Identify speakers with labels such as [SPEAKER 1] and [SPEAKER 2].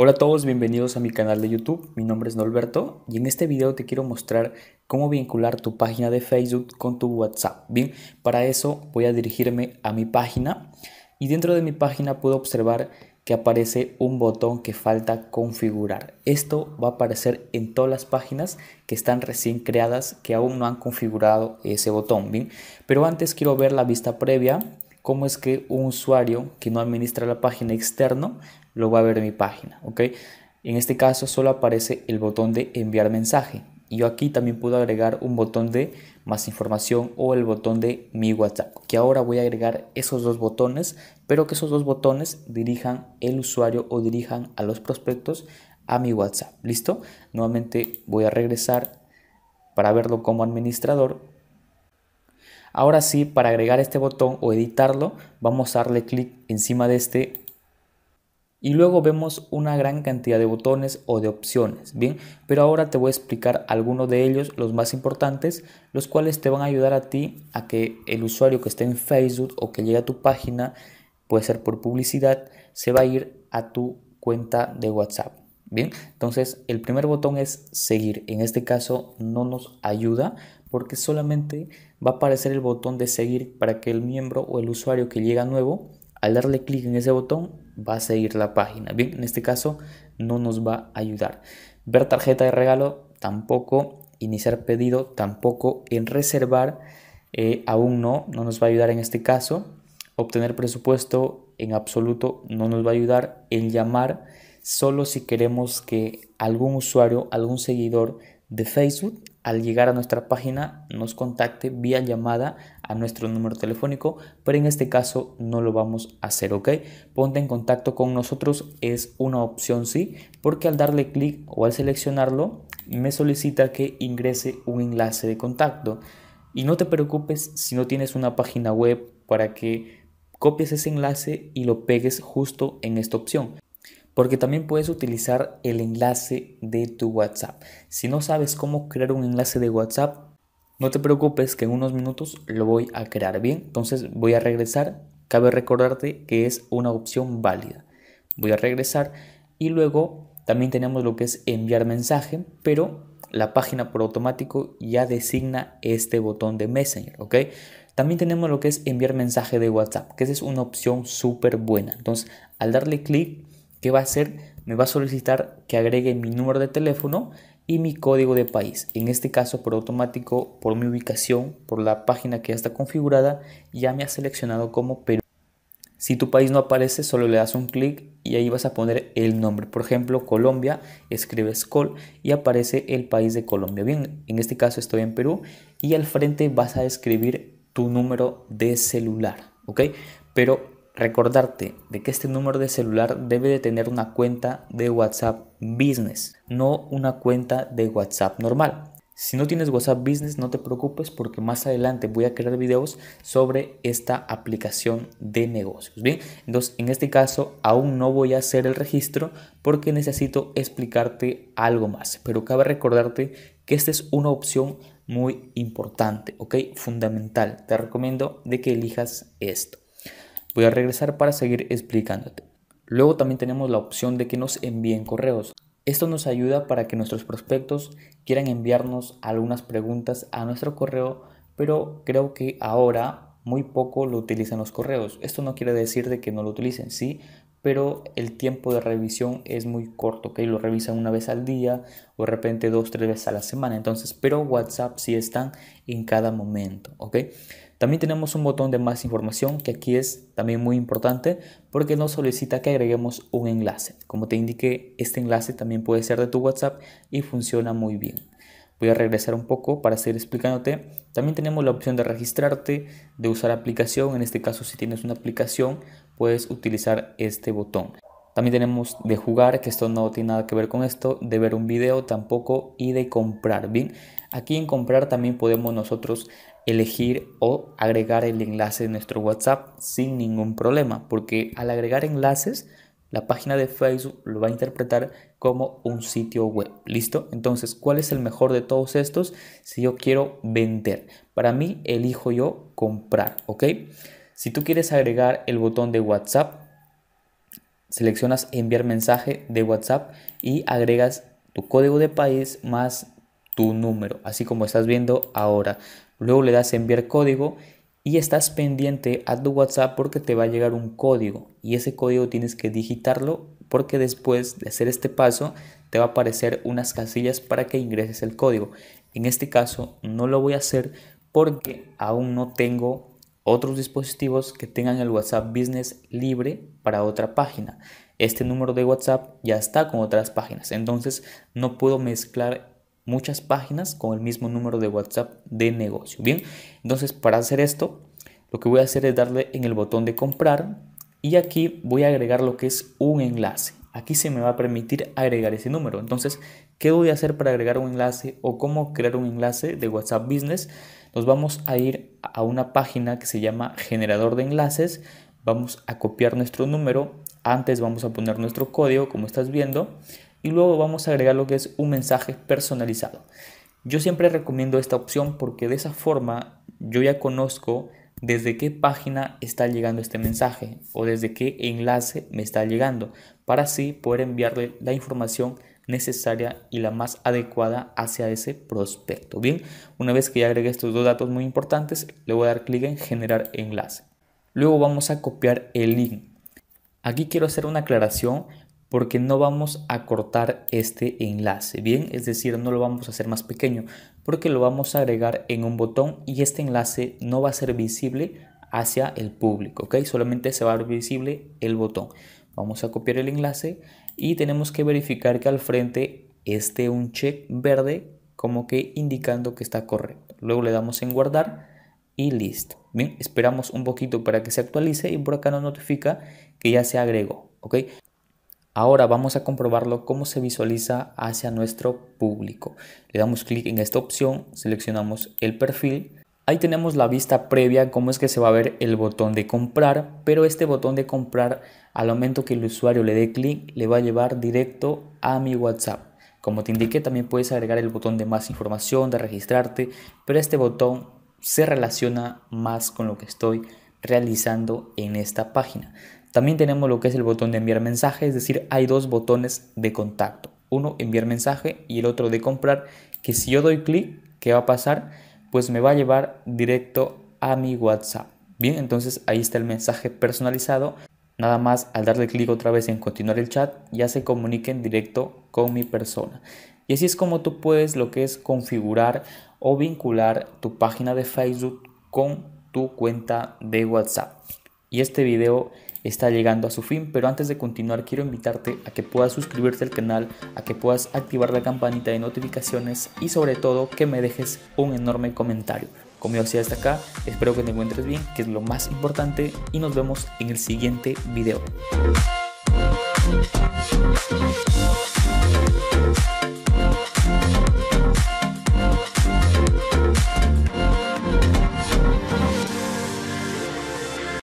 [SPEAKER 1] Hola a todos, bienvenidos a mi canal de YouTube. Mi nombre es Norberto y en este video te quiero mostrar cómo vincular tu página de Facebook con tu WhatsApp. Bien, para eso voy a dirigirme a mi página y dentro de mi página puedo observar que aparece un botón que falta configurar. Esto va a aparecer en todas las páginas que están recién creadas que aún no han configurado ese botón, ¿bien? Pero antes quiero ver la vista previa cómo es que un usuario que no administra la página externo lo va a ver en mi página, ¿ok? En este caso solo aparece el botón de enviar mensaje. yo aquí también puedo agregar un botón de más información o el botón de mi WhatsApp. Que ahora voy a agregar esos dos botones, pero que esos dos botones dirijan el usuario o dirijan a los prospectos a mi WhatsApp. ¿Listo? Nuevamente voy a regresar para verlo como administrador. Ahora sí, para agregar este botón o editarlo, vamos a darle clic encima de este y luego vemos una gran cantidad de botones o de opciones, ¿bien? Pero ahora te voy a explicar algunos de ellos, los más importantes, los cuales te van a ayudar a ti a que el usuario que esté en Facebook o que llegue a tu página, puede ser por publicidad, se va a ir a tu cuenta de WhatsApp. Bien, entonces el primer botón es seguir. En este caso no nos ayuda porque solamente va a aparecer el botón de seguir para que el miembro o el usuario que llega nuevo al darle clic en ese botón va a seguir la página. Bien, en este caso no nos va a ayudar. Ver tarjeta de regalo tampoco. Iniciar pedido tampoco. En reservar eh, aún no, no nos va a ayudar en este caso. Obtener presupuesto en absoluto no nos va a ayudar. En llamar solo si queremos que algún usuario, algún seguidor de Facebook al llegar a nuestra página nos contacte vía llamada a nuestro número telefónico, pero en este caso no lo vamos a hacer, ¿ok? Ponte en contacto con nosotros es una opción, sí, porque al darle clic o al seleccionarlo me solicita que ingrese un enlace de contacto. Y no te preocupes si no tienes una página web para que copies ese enlace y lo pegues justo en esta opción porque también puedes utilizar el enlace de tu WhatsApp. Si no sabes cómo crear un enlace de WhatsApp, no te preocupes que en unos minutos lo voy a crear bien. Entonces voy a regresar. Cabe recordarte que es una opción válida. Voy a regresar y luego también tenemos lo que es enviar mensaje, pero la página por automático ya designa este botón de Messenger, ¿ok? También tenemos lo que es enviar mensaje de WhatsApp, que esa es una opción súper buena. Entonces, al darle clic ¿Qué va a hacer? Me va a solicitar que agregue mi número de teléfono y mi código de país. En este caso, por automático, por mi ubicación, por la página que ya está configurada, ya me ha seleccionado como Perú. Si tu país no aparece, solo le das un clic y ahí vas a poner el nombre. Por ejemplo, Colombia, escribes Col y aparece el país de Colombia. Bien, en este caso estoy en Perú y al frente vas a escribir tu número de celular, ¿ok? Pero Recordarte de que este número de celular debe de tener una cuenta de WhatsApp Business, no una cuenta de WhatsApp normal. Si no tienes WhatsApp Business, no te preocupes porque más adelante voy a crear videos sobre esta aplicación de negocios. Bien, entonces en este caso aún no voy a hacer el registro porque necesito explicarte algo más. Pero cabe recordarte que esta es una opción muy importante, ¿ok? Fundamental. Te recomiendo de que elijas esto. Voy a regresar para seguir explicándote. Luego también tenemos la opción de que nos envíen correos. Esto nos ayuda para que nuestros prospectos quieran enviarnos algunas preguntas a nuestro correo, pero creo que ahora muy poco lo utilizan los correos. Esto no quiere decir de que no lo utilicen, sí, pero el tiempo de revisión es muy corto, que Lo revisan una vez al día o de repente dos, tres veces a la semana. Entonces, pero WhatsApp sí están en cada momento, ¿ok? También tenemos un botón de más información que aquí es también muy importante porque nos solicita que agreguemos un enlace. Como te indiqué, este enlace también puede ser de tu WhatsApp y funciona muy bien. Voy a regresar un poco para seguir explicándote. También tenemos la opción de registrarte, de usar aplicación. En este caso, si tienes una aplicación, puedes utilizar este botón. También tenemos de jugar, que esto no tiene nada que ver con esto, de ver un video tampoco y de comprar. Bien, aquí en comprar también podemos nosotros elegir o agregar el enlace de nuestro WhatsApp sin ningún problema, porque al agregar enlaces, la página de Facebook lo va a interpretar como un sitio web. ¿Listo? Entonces, ¿cuál es el mejor de todos estos si yo quiero vender? Para mí, elijo yo comprar, ¿ok? Si tú quieres agregar el botón de WhatsApp, seleccionas enviar mensaje de WhatsApp y agregas tu código de país más tu número, así como estás viendo ahora. Luego le das enviar código y estás pendiente a tu WhatsApp porque te va a llegar un código y ese código tienes que digitarlo porque después de hacer este paso te va a aparecer unas casillas para que ingreses el código. En este caso no lo voy a hacer porque aún no tengo otros dispositivos que tengan el WhatsApp Business libre para otra página. Este número de WhatsApp ya está con otras páginas, entonces no puedo mezclar muchas páginas con el mismo número de WhatsApp de negocio. Bien, entonces para hacer esto, lo que voy a hacer es darle en el botón de comprar y aquí voy a agregar lo que es un enlace. Aquí se me va a permitir agregar ese número. Entonces, ¿qué voy a hacer para agregar un enlace o cómo crear un enlace de WhatsApp Business? Nos vamos a ir a una página que se llama generador de enlaces. Vamos a copiar nuestro número. Antes vamos a poner nuestro código, como estás viendo y luego vamos a agregar lo que es un mensaje personalizado. Yo siempre recomiendo esta opción porque de esa forma yo ya conozco desde qué página está llegando este mensaje o desde qué enlace me está llegando para así poder enviarle la información necesaria y la más adecuada hacia ese prospecto. Bien, una vez que ya agregué estos dos datos muy importantes, le voy a dar clic en generar enlace. Luego vamos a copiar el link. Aquí quiero hacer una aclaración porque no vamos a cortar este enlace, ¿bien? Es decir, no lo vamos a hacer más pequeño porque lo vamos a agregar en un botón y este enlace no va a ser visible hacia el público, ¿ok? Solamente se va a ver visible el botón. Vamos a copiar el enlace y tenemos que verificar que al frente esté un check verde como que indicando que está correcto. Luego le damos en guardar y listo. Bien, esperamos un poquito para que se actualice y por acá nos notifica que ya se agregó, ¿ok? Ahora vamos a comprobarlo cómo se visualiza hacia nuestro público. Le damos clic en esta opción, seleccionamos el perfil. Ahí tenemos la vista previa, cómo es que se va a ver el botón de comprar, pero este botón de comprar al momento que el usuario le dé clic le va a llevar directo a mi WhatsApp. Como te indiqué, también puedes agregar el botón de más información, de registrarte, pero este botón se relaciona más con lo que estoy realizando en esta página. También tenemos lo que es el botón de enviar mensaje, es decir, hay dos botones de contacto. Uno enviar mensaje y el otro de comprar, que si yo doy clic, ¿qué va a pasar? Pues me va a llevar directo a mi WhatsApp. Bien, entonces ahí está el mensaje personalizado. Nada más al darle clic otra vez en continuar el chat, ya se comuniquen directo con mi persona. Y así es como tú puedes lo que es configurar o vincular tu página de Facebook con tu cuenta de WhatsApp. Y este video está llegando a su fin, pero antes de continuar quiero invitarte a que puedas suscribirte al canal, a que puedas activar la campanita de notificaciones y sobre todo que me dejes un enorme comentario. Como yo decía hasta acá, espero que te encuentres bien, que es lo más importante y nos vemos en el siguiente video.